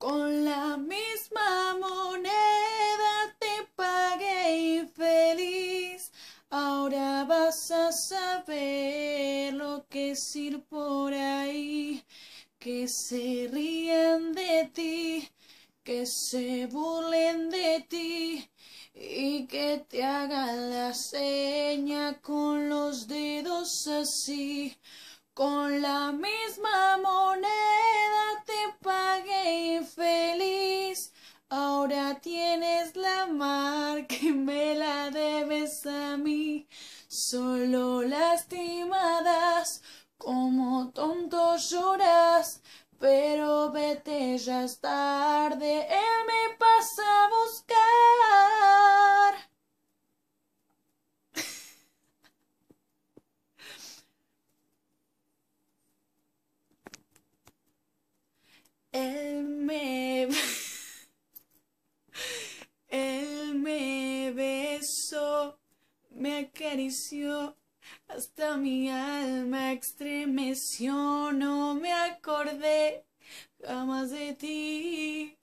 Con la misma moneda te pagué infeliz. Ahora vas a saber lo que es ir por ahí. Que se rían de ti, que se burlen de ti y que te hagan la seña con los dedos así, con la misma Ahora tienes la mar que me la debes a mí, solo lastimadas, como tonto lloras, pero vete ya tarde, él me pasa me acarició hasta mi alma extremeció no me acordé jamás de ti.